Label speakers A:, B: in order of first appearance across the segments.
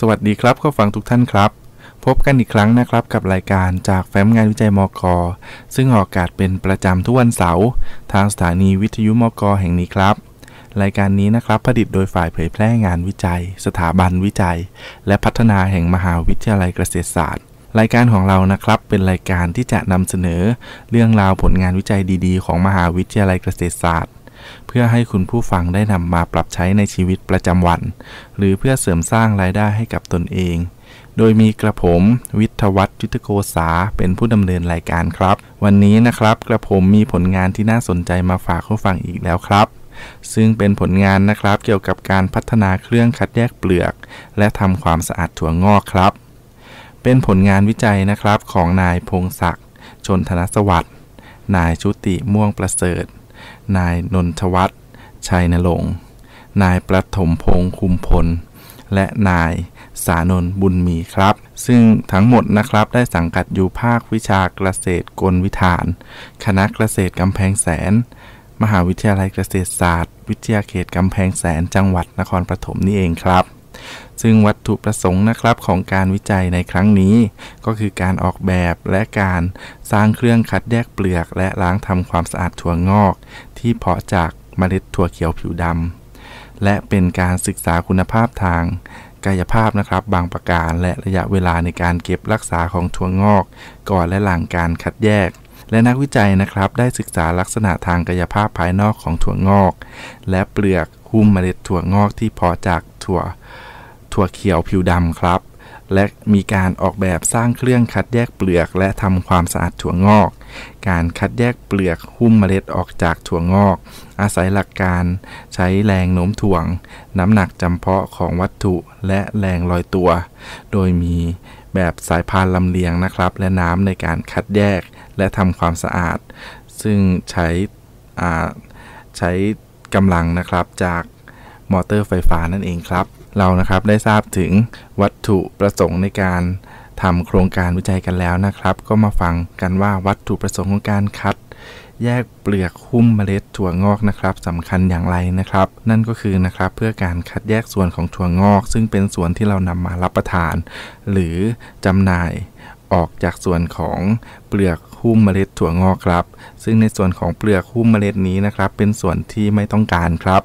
A: สวัสดีครับข้้ฟังทุกท่านครับ พบกันอีกครั้งนะครับกับรายการจากแฟ้มงานวิจัยมกซึ่งออกอากาศเป็นประจำทุกวันเสาร์ทางสถานีวิทยุมกแห่งนี้ครับ รายการนี้นะครับผลิตโดยฝ่ายเผยแพร่งานวิจัย สถาบันวิจัย และพัฒนาแห่งมหาวิทยาลัยเกษตรศาสตร์ รายการของเรานะครับเป็นรายการที่จะนำเสนอ เรื่องราวผลงานวิจัยดี ๆ ของมหาวิทยาลัยเกษตรศาสตร์เพื่อให้คุณผู้ฟังได้นำมาปรับใช้ในชีวิตประจำวัน หรือเพื่อเสริมสร้างรายได้ให้กับตนเอง โดยมีกระผม วิทวัตยุทธโกษาเป็นผู้ดำเนินรายการครับ วันนี้นะครับกระผมมีผลงานที่น่าสนใจมาฝากผู้ฟังอีกแล้วครับ ซึ่งเป็นผลงานนะครับเกี่ยวกับการพัฒนาเครื่องคัดแยกเปลือก และทำความสะอาดถั่วงอกครับ เป็นผลงานวิจัยนะครับของนายพงศักดิ์ชนธนสวัสดิ์นายชุติม่วงประเสริฐนายนนทวัฒน์ ชัยนรงค์ นายประถมพงษ์ คุมพล และนายสานน บุญมีครับ ซึ่งทั้งหมดนะครับได้สังกัดอยู่ภาควิชาเกษตรกลวิถาน คณะเกษตรกำแพงแสน มหาวิทยาลัยเกษตรศาสตร์ วิทยาเขต กำแพงแสน จังหวัดนครปฐมนี่เองครับซึ่ง วัตถุประสงค์นะครับของการวิจัยในครั้งนี้ ก็คือการออกแบบและการสร้างเครื่องคัดแยกเปลือก และล้างทำความสะอาดถั่วงอก ที่เพาะจากเมล็ดถั่วเขียวผิวดำและเป็นการศึกษาคุณภาพทาง กายภาพนะครับบางประการ และระยะเวลาในการเก็บรักษาของถั่วงอก ก่อนและหลังการคัดแยก และนักวิจัยนะครับได้ศึกษาลักษณะทางกายภาพภายนอกของถั่วงอก และเปลือกหุ้มเมล็ดถั่วงอกที่เพาะจากถั่วถั่วเขียวผิวดำครับ และมีการออกแบบสร้างเครื่องคัดแยกเปลือก และทำความสะอาดถั่วงอก การคัดแยกเปลือกหุ้มเมล็ดออกจากถั่วงอก อาศัยหลักการใช้แรงโน้มถ่วง น้ำหนักจำเพาะของวัตถุและแรงลอยตัวโดยมีแบบสายพานลำเลียงนะครับ และน้ำในการคัดแยกและทำความสะอาด ซึ่งใช้ใช้กำลังนะครับจากมอเตอร์ไฟฟ้านั่นเองครับเรานะครับได้ทราบถึงวัตถุประสงค์ในการทำโครงการวิจัยกันแล้วนะครับก็มาฟังกันว่าวัตถุประสงค์ของการคัดแยกเปลือกหุ้มเมล็ดถั่วงอกนะครับสำคัญอย่างไรนะครับ นั่นก็คือนะครับเพื่อการคัดแยกส่วนของถั่วงอก ซึ่งเป็นส่วนที่เรานำมารับประทาน หรือจำหน่ายออกจากส่วนของเปลือกุ้มเมล็ดถั่วงอกครับ ซึ่งในส่วนของเปลือกหุ้มเมล็ดนี้นะครับ เป็นส่วนที่ไม่ต้องการครับ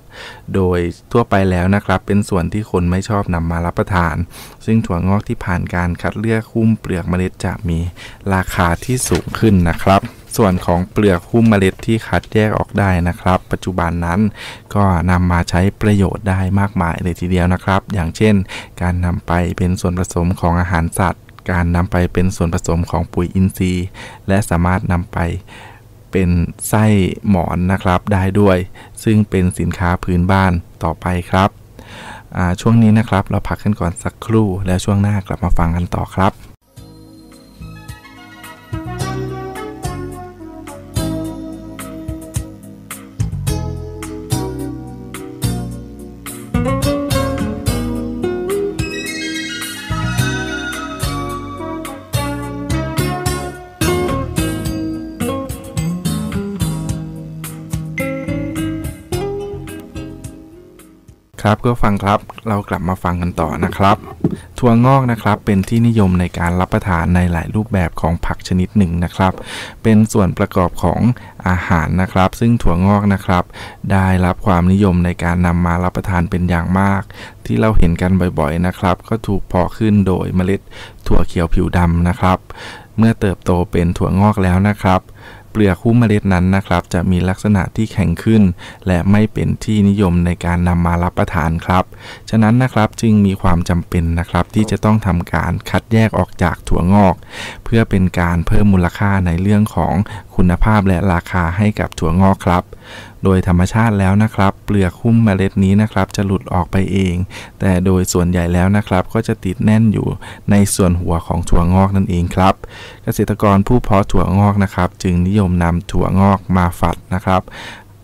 A: โดยทั่วไปแล้วนะครับ เป็นส่วนที่คนไม่ชอบนำมารับประทาน ซึ่งถั่วงอกที่ผ่านการคัดเลือกหุ้มเปลือกเมล็ดจะมีราคาที่สูงขึ้นนะครับ ส่วนของเปลือกหุ้มเมล็ดที่คัดแยกออกได้นะครับ ปัจจุบันนั้นก็นำมาใช้ประโยชน์ได้มากมายเลยทีเดียวนะครับ อย่างเช่น การนำไปเป็นส่วนผสมของอาหารสัตว์การนำไปเป็นส่วนผสมของปุ๋ยอินทรีย์ และสามารถนำไปเป็นไส้หมอนนะครับได้ด้วย ซึ่งเป็นสินค้าพื้นบ้านต่อไปครับ ช่วงนี้นะครับเราพักกันก่อนสักครู่แล้วช่วงหน้ากลับมาฟังกันต่อครับครับก็ฟังครับเรากลับมาฟังกันต่อนะครับ ถั่วงอกนะครับเป็นที่นิยมในการรับประทานในหลายรูปแบบของผักชนิดหนึ่งนะครับ เป็นส่วนประกอบของอาหารนะครับ ซึ่งถั่วงอกนะครับ ได้รับความนิยมในการนำมารับประทานเป็นอย่างมาก ที่เราเห็นกันบ่อยๆนะครับ ก็ถูกเพาะขึ้นโดยเมล็ดถั่วเขียวผิวดำนะครับ เมื่อเติบโตเป็นถั่วงอกแล้วนะครับเปลือกหุ้มเมล็ดนั้นนะครับ จะมีลักษณะที่แข็งขึ้น และไม่เป็นที่นิยมในการนำมารับประทานครับ ฉะนั้นนะครับจึงมีความจำเป็นนะครับที่จะต้องทำการคัดแยกออกจากถั่วงอก เพื่อเป็นการเพิ่มมูลค่าในเรื่องของคุณภาพและราคาให้กับถั่วงอกครับ โดยธรรมชาติแล้วนะครับ เปลือกหุ้มเมล็ดนี้นะครับจะหลุดออกไปเอง แต่โดยส่วนใหญ่แล้วนะครับก็จะติดแน่นอยู่ในส่วนหัวของถั่วงอกนั่นเองครับ เกษตรกรผู้เพาะถั่วงอกนะครับจึงนิยมนำถั่วงอกมาฝัดนะครับ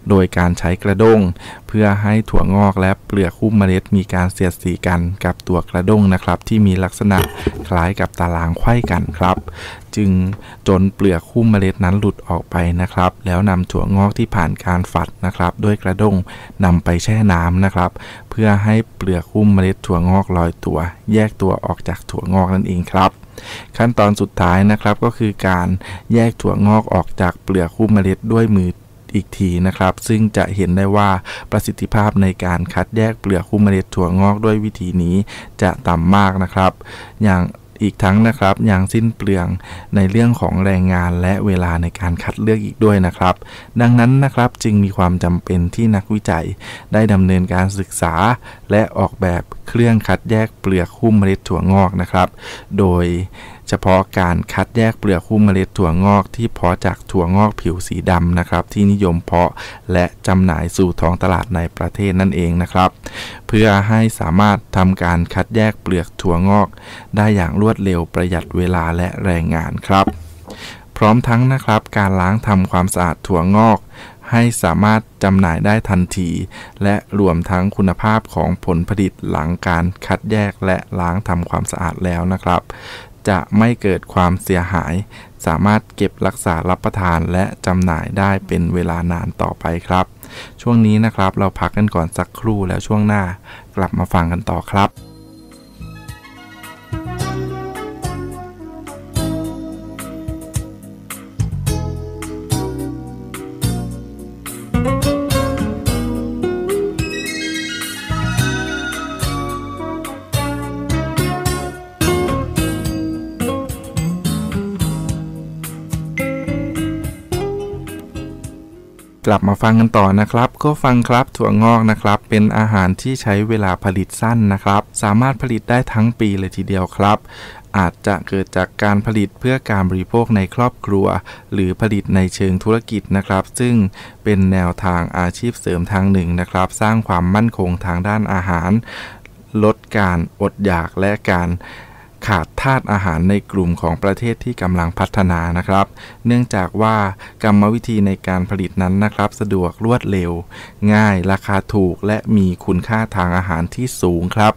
A: โดยการใช้กระด้งเพื่อให้ถั่วงอกและเปลือกคุ้มเมล็ดมีการเสียดสีกันกับตัวกระด้งนะครับ ที่มีลักษณะคล้ายกับตารางไข่้กันครับ จึงจนเปลือกคุ้มเมล็ดนั้นหลุดออกไปนะครับแล้วนำถั่วงอกที่ผ่านการฝัดนะครับ ด้วยกระด้งนำไปแช่น้ำนะครับ เพื่อให้เปลือกคุ้มเมล็ดถั่วงอกลอยตัว แยกตัวออกจากถั่วงอกนั่นเองครับ ขั้นตอนสุดท้ายนะครับก็คือการแยกถั่วงอกออกจากเปลือกคุ้มเมล็ดด้วยมืออีกที นะครับซึ่งจะเห็นได้ว่าประสิทธิภาพในการคัดแยกเปลือกค้มเมล็ดถั่วงอก ด้วยวิธีนี้จะต่ำมากนะครับอย่างอีกทั้งนะครับอย่างสิ้นเปลืองในเรื่องของแรงงานและเวลาในการคัดเลือกอีกด้วยนะครับ ดังนั้นนะครับจึงมีความจำเป็นที่นักวิจัยได้ดำเนินการศึกษาและออกแบบเครื่องคัดแยกเปลือกหุ้มเมล็ดถั่วงอกนะครับโดยเฉพาะการคัดแยกเปลือกคู่เมล็ดถั่วงอกที่เพาะจากถั่วงอกผิวสีดำนะครับที่นิยมเพาะและจำหน่ายสู่ท้องตลาดในประเทศนั่นเองนะครับ เพื่อให้สามารถทำการคัดแยกเปลือกถั่วงอก ได้อย่างรวดเร็วประหยัดเวลาและแรงงานครับ พร้อมทั้งนะครับ การล้างทำความสะอาดถั่วงอก ให้สามารถจำหน่ายได้ทันทีและรวมทั้งคุณภาพของผลผลิตหลังการคัดแยกและล้างทำความสะอาดแล้วนะครับจะไม่เกิดความเสียหาย สามารถเก็บรักษารับประทานและจำหน่ายได้เป็นเวลานานต่อไปครับ ช่วงนี้นะครับ เราพักกันก่อนสักครู่แล้วช่วงหน้ากลับมาฟังกันต่อครับกลับมาฟังกันต่อนะครับก็ฟังครับถั่วงอกนะครับ เป็นอาหารที่ใช้เวลาผลิตสั้นนะครับ สามารถผลิตได้ทั้งปีเลยทีเดียวครับ อาจจะเกิดจากการผลิตเพื่อการบริโภคในครอบครัว หรือผลิตในเชิงธุรกิจนะครับ ซึ่งเป็นแนวทางอาชีพเสริมทางหนึ่งนะครับ สร้างความมั่นคงทางด้านอาหาร ลดการอดอยากและการขาดธาตุอาหารในกลุ่มของประเทศที่กำลังพัฒนานะครับ เนื่องจากว่ากรรมวิธีในการผลิตนั้นนะครับสะดวกรวดเร็ว ง่ายราคาถูกและมีคุณค่าทางอาหารที่สูงครับ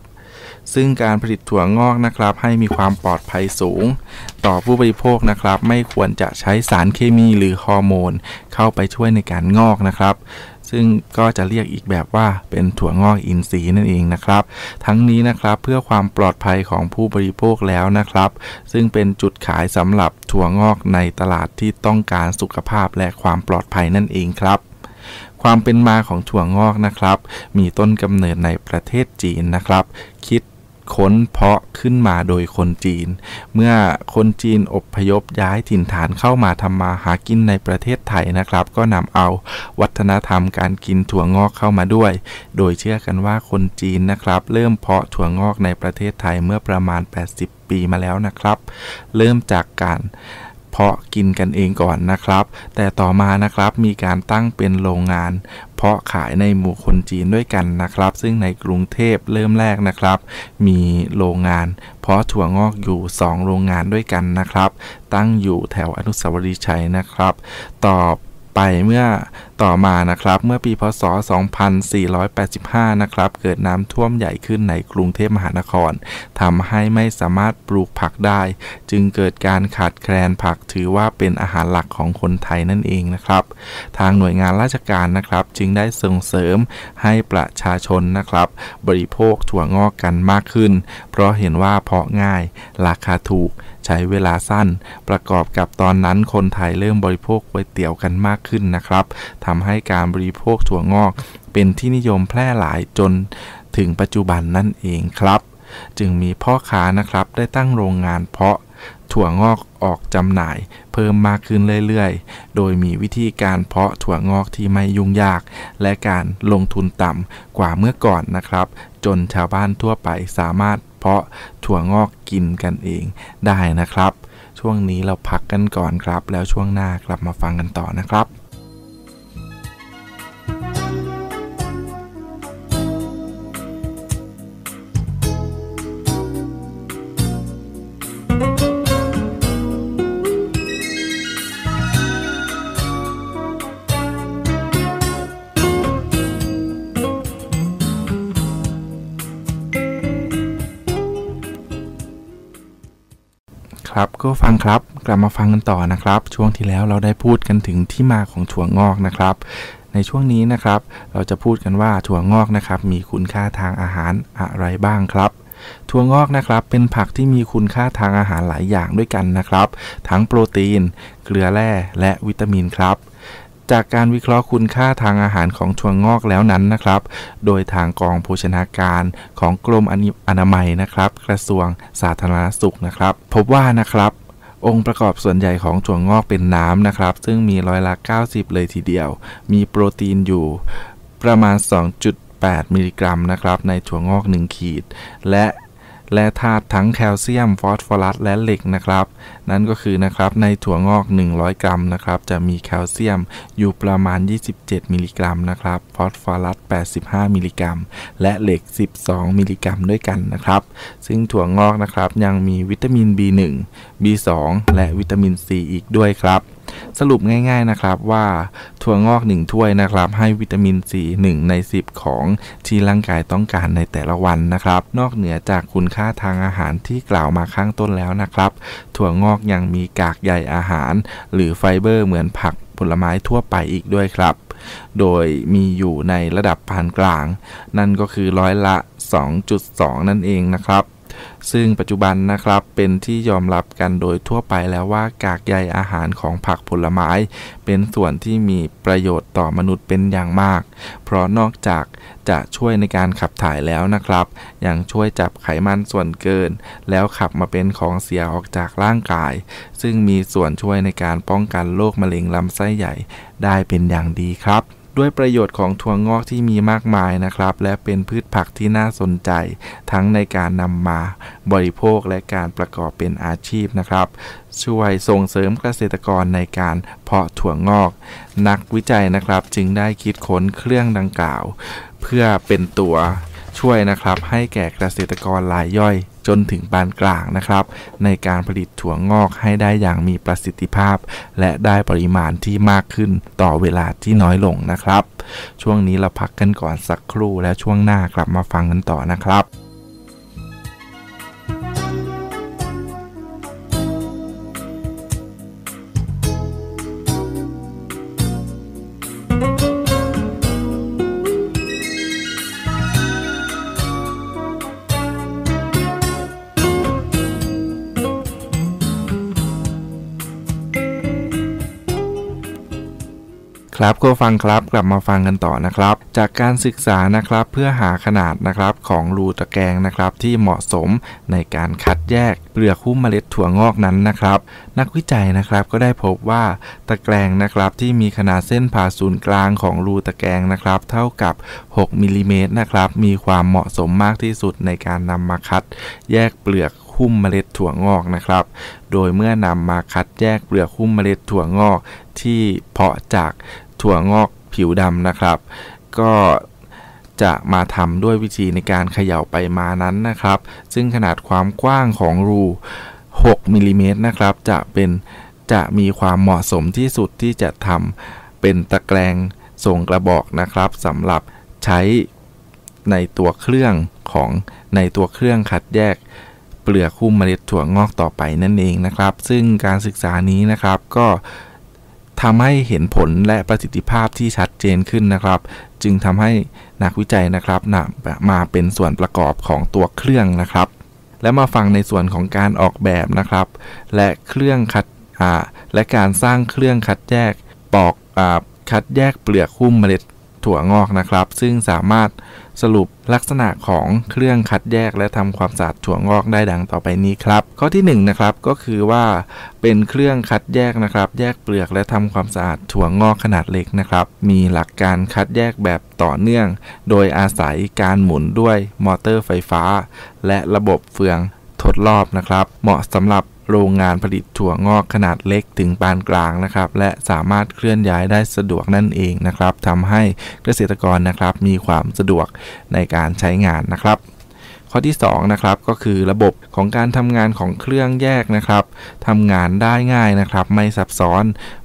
A: ซึ่งการผลิตถั่วงอกนะครับ ให้มีความปลอดภัยสูง ต่อผู้บริโภคนะครับไม่ควรจะใช้สารเคมีหรือฮอร์โมน เข้าไปช่วยในการงอกนะครับซึ่งก็จะเรียกอีกแบบว่าเป็นถั่วงอกอินทรีย์นั่นเองนะครับ ทั้งนี้นะครับเพื่อความปลอดภัยของผู้บริโภคแล้วนะครับ ซึ่งเป็นจุดขายสำหรับถั่วงอกในตลาดที่ต้องการสุขภาพและความปลอดภัยนั่นเองครับ ความเป็นมาของถั่วงอกนะครับ มีต้นกำเนิดในประเทศจีนนะครับ คิดค้นเพาะขึ้นมาโดยคนจีน เมื่อคนจีนอบพยพย้ายถิ่นฐานเข้ามาทำมาหากินในประเทศไทยนะครับ ก็นำเอาวัฒนธรรมการกินถั่วงอกเข้ามาด้วย โดยเชื่อกันว่าคนจีนนะครับ เริ่มเพาะถั่วงอกในประเทศไทยเมื่อประมาณ 80 ปีมาแล้วนะครับ เริ่มจากการพาะกินกันเองก่อนนะครับ แต่ต่อมานะครับมีการตั้งเป็น โรง งาน เพาะขายในหมู่คน จีนด้วยกันนะครับ ซึ่งในกรุงเทพเริ่มแรกนะครับ มี โรง งาน เพาะถั่วงอกอยู่ 2 โรงงานด้วยกันนะครับ ตั้งอยู่แถวอนุสาวรีย์ชัย นะครับ ตอบไปเมื่อต่อมานะครับเมื่อปีพศ 2485 นะครับเกิดน้ำท่วมใหญ่ขึ้นในกรุงเทพมหานครทำให้ไม่สามารถปลูกผักได้ จึงเกิดการขาดแคลนผักถือว่าเป็นอาหารหลักของคนไทยนั่นเองนะครับทางหน่วยงานราชการนะครับจึงได้ส่งเสริมให้ประชาชนนะครับ บริโภคถั่วงอกกันมากขึ้น เพราะเห็นว่าเพาะง่ายราคาถูกช้เวลาสั้น ประกอบกับตอนนั้นคนไทยเริ่มบริโภคก๋วยเตี๋ยวกันมากขึ้นนะครับทำให้การบริโภคถั่วงอกเป็นที่นิยมแพร่หลายจนถึงปัจจุบันนั่นเองครับ จึงมีพ่อค้านะครับได้ตั้งโรงงานเพาะ ถั่วงอกออกจำหน่ายเพิ่มมากขึ้นเรื่อย ๆ โดยมีวิธีการเพราะถั่วงอกที่ไม่ยุ่งยากและการลงทุนต่ำกว่าเมื่อก่อนนะครับ จนชาวบ้านทั่วไปสามารถเพาะถั่วงอกกินกันเองได้นะครับ ช่วงนี้เราพักกันก่อนครับ แล้วช่วงหน้ากลับมาฟังกันต่อนะครับครับก็ฟังครับ กลับมาฟังกันต่อนะครับ ช่วงที่แล้วเราได้พูดกันถึงที่มาของถั่วงอกนะครับ ในช่วงนี้นะครับ เราจะพูดกันว่าถั่วงอกนะครับ มีคุณค่าทางอาหารอะไรบ้างครับ ถั่วงอกนะครับ เป็นผักที่มีคุณค่าทางอาหารหลายอย่างด้วยกันนะครับ ทั้งโปรตีน เกลือแร่ และวิตามินครับจากการวิเคราะห์คุณค่าทางอาหารของถั่วงอกแล้วนั้นนะครับ โดยทางกองโภชนาการของกรมอนามัยนะครับกระทรวงสาธารณสุขนะครับ พบว่านะครับองค์ประกอบส่วนใหญ่ของถั่วงอกเป็นน้ำนะครับซึ่งมีร้อยละ 90 เลยทีเดียว มีโปรตีนอยู่ประมาณ 2.8มิลลิกรัมนะครับในถั่วงอก 1 ขีด และและธาตุทั้งแคลเซียมฟอสฟอรัสและเหล็กนะครับ นั่นก็คือนะครับในถั่วงอก 100 กรัมนะครับจะมีแคลเซียมอยู่ประมาณ 27มิลลิกรัมนะครับ ฟอสฟอรัส 85มิลลิกรัม และเหล็ก 12มิลลิกรัมด้วยกันนะครับ ซึ่งถั่วงอกนะครับยังมีวิตามิน B1 B2 และวิตามิน C อีกด้วยครับสรุปง่ายๆนะครับว่าถั่วงอก1ถ้วยนะครับให้วิตามินซี1ใน 10 ของที่ร่างกายต้องการในแต่ละวันนะครับ นอกเหนือจากคุณค่าทางอาหารที่กล่าวมาข้างต้นแล้วนะครับ ถั่วงอกยังมีกากใยอาหารหรือไฟเบอร์เหมือนผักผลไม้ทั่วไปอีกด้วยครับ โดยมีอยู่ในระดับปานกลาง นั่นก็คือร้อยละ 2.2 นั่นเองนะครับซึ่งปัจจุบันนะครับเป็นที่ยอมรับกันโดยทั่วไปแล้วว่ากากใยอาหารของผักผลไม้ เป็นส่วนที่มีประโยชน์ต่อมนุษย์เป็นอย่างมาก เพราะนอกจากจะช่วยในการขับถ่ายแล้วนะครับ ยังช่วยจับไขมันส่วนเกิน แล้วขับมาเป็นของเสียออกจากร่างกาย ซึ่งมีส่วนช่วยในการป้องกันโรคมะเร็งลำไส้ใหญ่ได้เป็นอย่างดีครับด้วยประโยชน์ของถั่วงอกที่มีมากมายนะครับ และเป็นพืชผักที่น่าสนใจ ทั้งในการนำมาบริโภคและการประกอบเป็นอาชีพนะครับ ช่วยส่งเสริมเกษตรกรในการเพาะถั่วงอก นักวิจัยนะครับจึงได้คิดค้นเครื่องดังกล่าว เพื่อเป็นตัว ช่วยนะครับ ให้แก่เกษตรกรรายย่อยจนถึงปานกลางนะครับ ในการผลิตถั่วงอกให้ได้อย่างมีประสิทธิภาพ และได้ปริมาณที่มากขึ้นต่อเวลาที่น้อยลงนะครับ ช่วงนี้เราพักกันก่อนสักครู่และช่วงหน้ากลับมาฟังกันต่อนะครับครับก็ฟังครับ กลับมาฟังกันต่อนะครับ จากการศึกษานะครับ เพื่อหาขนาดนะครับของรูตะแกรงนะครับ ที่เหมาะสมในการคัดแยกเปลือกหุ้มเมล็ดถั่วงอกนั้นนะครับ นักวิจัยนะครับก็ได้พบว่าตะแกรงนะครับที่มีขนาดเส้นผ่าศูนย์กลางของรูตะแกรงนะครับ เท่ากับ 6มิลิเมตรนะครับมีความเหมาะสมมากที่สุดในการนำมาคัดแยกเปลือกหุ้มเมล็ดถั่วงอกนะครับ โดยเมื่อนำมาคัดแยกเปลือกหุ้มเมล็ดถั่วงอกที่เพาะจากถั่วงอกผิวดำนะครับก็จะมาทำด้วยวิธีในการเขย่าไปมานั้นนะครับ ซึ่งขนาดความกว้างของรู 6มิลิเมตรนะครับ จะเป็นจะมีความเหมาะสมที่สุดที่จะทำเป็นตะแกรงทรงกระบอกนะครับสำหรับใช้ในตัวเครื่องของในตัวเครื่องคัดแยกเปลือกหุ้มเมล็ดถั่วงอกต่อไปนั่นเองนะครับ ซึ่งการศึกษานี้นะครับก็ทำให้เห็นผลและประสิทธิภาพที่ชัดเจนขึ้นนะครับ จึงทำให้นักวิจัยนะครับนำมาเป็นส่วนประกอบของตัวเครื่องนะครับ และมาฟังในส่วนของการออกแบบนะครับ และเครื่องคัดและการสร้างเครื่องคัดแยกปอกอคัดแยกเปลือกหุ้มเมล็ดถั่วงอกนะครับ ซึ่งสามารถสรุปลักษณะของเครื่องคัดแยกและทำความสะอาดถั่วงอกได้ดังต่อไปนี้ครับ ข้อที่1นนะครับก็คือว่าเป็นเครื่องคัดแยกนะครับแยกเปลือกและทำความสะอาดถั่วงอกขนาดเล็กนะครับมีหลักการคัดแยกแบบต่อเนื่อง โดยอาศัยการหมุนด้วยมอเตอร์ไฟฟ้า และระบบเฟืองทดรอบนะครับเหมาะสำหรับโรงงานผลิตถั่วงอกขนาดเล็กถึงปานกลางนะครับและสามารถเคลื่อนย้ายได้สะดวกนั่นเองนะครับทำให้เกษตรกรนะครับมีความสะดวกในการใช้งานนะครับ ข้อที่2นะครับก็คือระบบของการทำงานของเครื่องแยกนะครับทำงานได้ง่ายนะครับไม่ซับซ้อน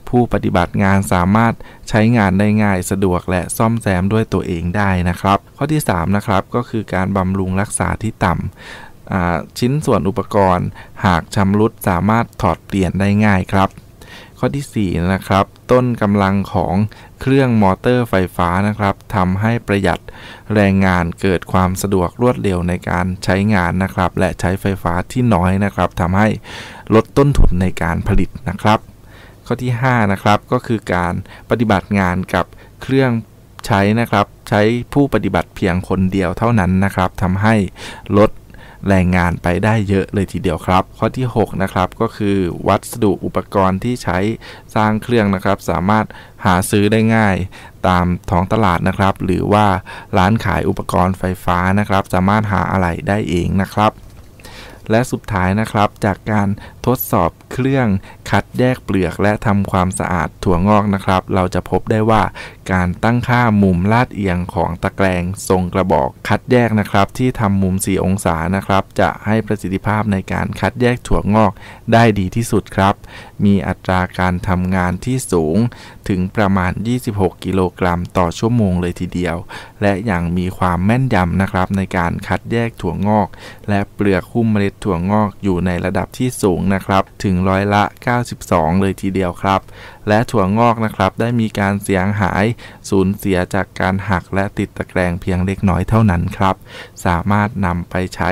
A: ผู้ปฏิบัติงานสามารถใช้งานได้ง่ายสะดวกและซ่อมแซมด้วยตัวเองได้นะครับ ข้อที่ 3 นะครับก็คือการบำรุงรักษาที่ต่ำชิ้นส่วนอุปกรณ์หากชำรุดสามารถถอดเปลี่ยนได้ง่ายครับ ข้อที่ 4 นะครับ ต้นกำลังของเครื่องมอเตอร์ไฟฟ้านะครับทำให้ประหยัดแรงงานเกิดความสะดวกรวดเร็วในการใช้งานนะครับ และใช้ไฟฟ้าที่น้อยนะครับทำให้ลดต้นทุนในการผลิตนะครับ ข้อที่5นะครับก็คือการปฏิบัติงานกับเครื่องใช้นะครับใช้ผู้ปฏิบัติเพียงคนเดียวเท่านั้นนะครับทำให้ลดแรงงานไปได้เยอะเลยทีเดียวครับ ข้อที่ 6 นะครับก็คือวัสดุอุปกรณ์ที่ใช้สร้างเครื่องนะครับ สามารถหาซื้อได้ง่ายตามท้องตลาดนะครับ หรือว่าร้านขายอุปกรณ์ไฟฟ้านะครับสามารถหาอะไรได้เองนะครับ และสุดท้ายนะครับจากการทดสอบเครื่องคัดแยกเปลือกและทำความสะอาดถั่วงอกนะครับเราจะพบได้ว่าการตั้งค่ามุมลาดเอียงของตะแกรงทรงกระบอกคัดแยกนะครับที่ทำมุม 4 องศานะครับจะให้ประสิทธิภาพในการคัดแยกถั่วงอกได้ดีที่สุดครับ มีอัตราการทำงานที่สูงถึงประมาณ 26 กิโลกรัมต่อชั่วโมงเลยทีเดียว และอย่างมีความแม่นยำนะครับในการคัดแยกถั่วงอก และเปลือกหุ้มเมล็ดถั่วงอกอยู่ในระดับที่สูงนะะครับ ถึงร้อยละ 92 เลยทีเดียวครับ และถั่วงอกนะครับ ได้มีการเสียหายสูญเสียจากการหักและติดตะแกรงเพียงเล็กน้อยเท่านั้นครับ สามารถนำไปใช้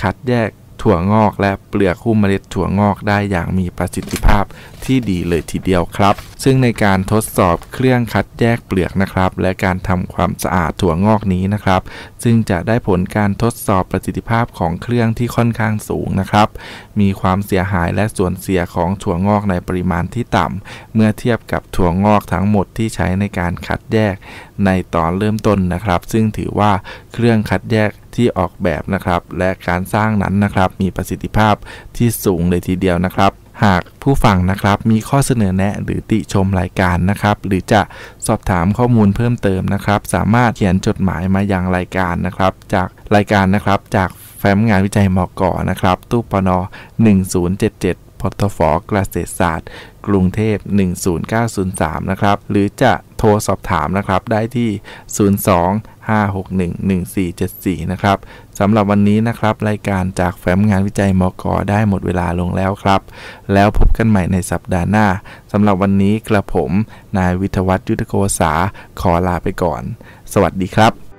A: คัดแยกถั่วงอกและเปลือกหุ้มเมล็ดถั่วงอกได้อย่างมีประสิทธิภาพที่ดีเลยทีเดียวครับ ซึ่งในการทดสอบเครื่องคัดแยกเปลือกนะครับและการทำความสะอาดถั่วงอกนี้นะครับ ซึ่งจะได้ผลการทดสอบประสิทธิภาพของเครื่องที่ค่อนข้างสูงนะครับมีความเสียหายและส่วนเสียของถั่วงอกในปริมาณที่ต่ำ เมื่อเทียบกับถั่วงอกทั้งหมดที่ใช้ในการคัดแยกในตอนเริ่มต้นนะครับ ซึ่งถือว่าเครื่องคัดแยกที่ออกแบบนะครับและการสร้างนั้นนะครับมีประสิทธิภาพที่สูงเลยทีเดียวนะครับ หากผู้ฟังนะครับมีข้อเสนอแนะหรือติชมรายการนะครับ หรือจะสอบถามข้อมูลเพิ่มเติมนะครับ สามารถเขียนจดหมายมายังรายการนะครับ จากรายการนะครับจากแฟ้มงานวิจัยมกอนะครับตู้ปน1077พทฟเกษตรศาสตร์กรุงเทพ10903 นะครับ หรือจะโทรสอบถามนะครับ ได้ที่ 025611474 นะครับ สำหรับวันนี้นะครับ รายการจากแฟ้มงานวิจัยมก ได้หมดเวลาลงแล้วครับ แล้วพบกันใหม่ในสัปดาห์หน้า สำหรับวันนี้กระผมนายวิทวัตยุทธโกษาขอลาไปก่อน สวัสดีครับ